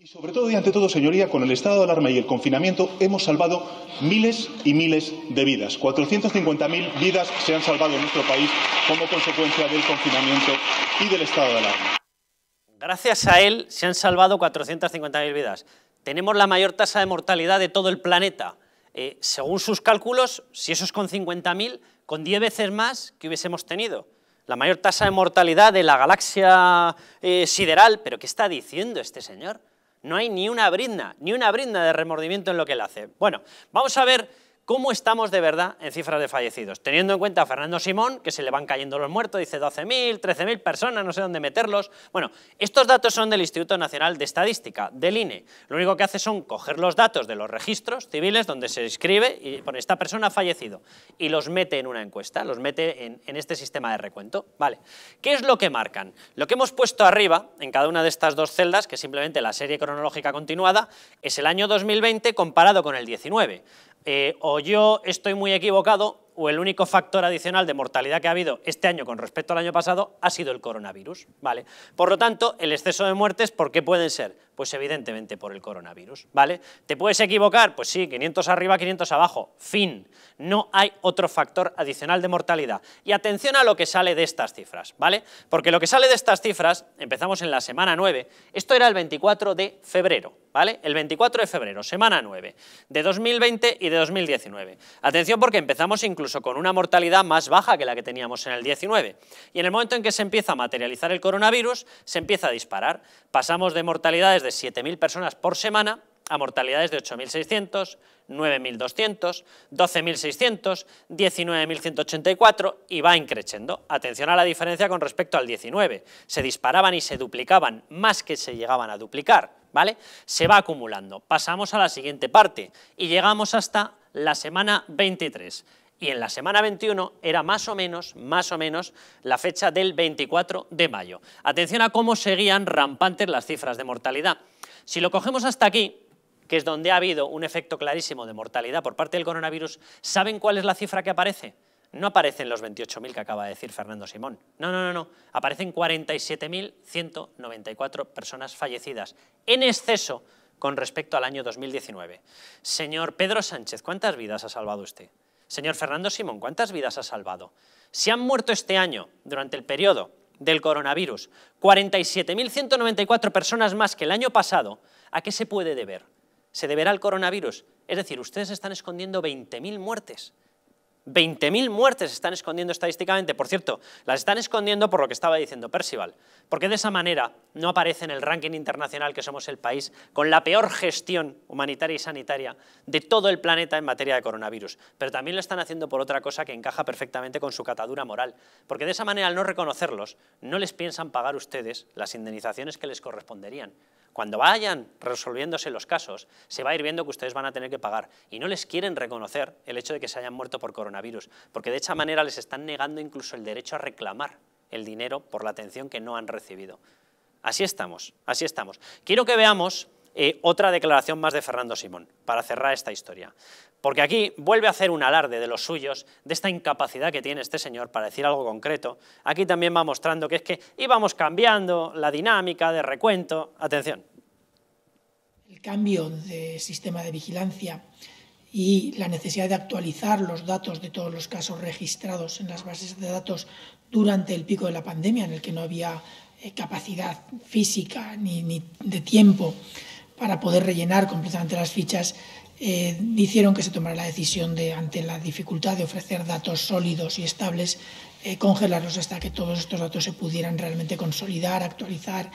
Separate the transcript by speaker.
Speaker 1: Y sobre todo y ante todo, señoría, con el estado de alarma y el confinamiento hemos salvado miles y miles de vidas. 450.000 vidas se han salvado en nuestro país como consecuencia del confinamiento y del estado de alarma.
Speaker 2: Gracias a él se han salvado 450.000 vidas. Tenemos la mayor tasa de mortalidad de todo el planeta. Eh, según sus cálculos, si eso es con 50.000, con 10 veces más que hubiésemos tenido la mayor tasa de mortalidad de la galaxia eh, sideral. ¿Pero qué está diciendo este señor? No hay ni una brinda, ni una brinda de remordimiento en lo que él hace. Bueno, vamos a ver ¿Cómo estamos de verdad en cifras de fallecidos? Teniendo en cuenta a Fernando Simón, que se le van cayendo los muertos, dice 12.000, 13.000 personas, no sé dónde meterlos. Bueno, estos datos son del Instituto Nacional de Estadística, del INE. Lo único que hace son coger los datos de los registros civiles donde se escribe y pone esta persona ha fallecido y los mete en una encuesta, los mete en, este sistema de recuento. Vale. ¿Qué es lo que marcan? Lo que hemos puesto arriba, en cada una de estas dos celdas, que simplemente la serie cronológica continuada, es el año 2020 comparado con el 19. Eh, o yo estoy muy equivocado o el único factor adicional de mortalidad que ha habido este año con respecto al año pasado ha sido el coronavirus. ¿vale? Por lo tanto, el exceso de muertes, ¿por qué pueden ser? Pues evidentemente por el coronavirus. ¿vale? ¿Te puedes equivocar? Pues sí, 500 arriba, 500 abajo. Fin. No hay otro factor adicional de mortalidad. Y atención a lo que sale de estas cifras. ¿vale? Porque lo que sale de estas cifras, empezamos en la semana 9, esto era el 24 de febrero. ¿Vale? El 24 de febrero, semana 9, de 2020 y de 2019. Atención porque empezamos incluso incluso con una mortalidad más baja que la que teníamos en el 19. Y en el momento en que se empieza a materializar el coronavirus, se empieza a disparar. Pasamos de mortalidades de 7.000 personas por semana a mortalidades de 8.600, 9.200, 12.600, 19.184 y va increciendo. Atención a la diferencia con respecto al 19. Se disparaban y se duplicaban más que se llegaban a duplicar. ¿vale? Se va acumulando. Pasamos a la siguiente parte y llegamos hasta la semana 23 y en la semana 21 era más o menos, más o menos, la fecha del 24 de mayo. Atención a cómo seguían rampantes las cifras de mortalidad. Si lo cogemos hasta aquí, que es donde ha habido un efecto clarísimo de mortalidad por parte del coronavirus, ¿saben cuál es la cifra que aparece? No aparecen los 28.000 que acaba de decir Fernando Simón. No, no, no, no. Aparecen 47.194 personas fallecidas en exceso con respecto al año 2019. Señor Pedro Sánchez, ¿cuántas vidas ha salvado usted? Señor Fernando Simón, ¿cuántas vidas ha salvado? Si han muerto este año, durante el periodo del coronavirus, 47.194 personas más que el año pasado, ¿a qué se puede deber? ¿Se deberá al coronavirus? Es decir, ustedes están escondiendo 20.000 muertes. 20.000 muertes están escondiendo estadísticamente. Por cierto, las están escondiendo por lo que estaba diciendo Percival. Porque de esa manera no aparece en el ranking internacional que somos el país con la peor gestión humanitaria y sanitaria de todo el planeta en materia de coronavirus. Pero también lo están haciendo por otra cosa que encaja perfectamente con su catadura moral. Porque de esa manera, al no reconocerlos, no les piensan pagar ustedes las indemnizaciones que les corresponderían. Cuando vayan resolviéndose los casos, se va a ir viendo que ustedes van a tener que pagar y no les quieren reconocer el hecho de que se hayan muerto por coronavirus, porque de esa manera les están negando incluso el derecho a reclamar el dinero por la atención que no han recibido. Así estamos, así estamos. Quiero que veamos eh, otra declaración más de Fernando Simón, para cerrar esta historia. Porque aquí vuelve a hacer un alarde de los suyos, de esta incapacidad que tiene este señor para decir algo concreto. Aquí también va mostrando que es que íbamos cambiando la dinámica de recuento. Atención
Speaker 1: el cambio de sistema de vigilancia y la necesidad de actualizar los datos de todos los casos registrados en las bases de datos durante el pico de la pandemia, en el que no había eh, capacidad física ni, de tiempo para poder rellenar completamente las fichas, eh, hicieron que se tomara la decisión de, ante la dificultad de ofrecer datos sólidos y estables, eh, congelarlos hasta que todos estos datos se pudieran realmente consolidar, actualizar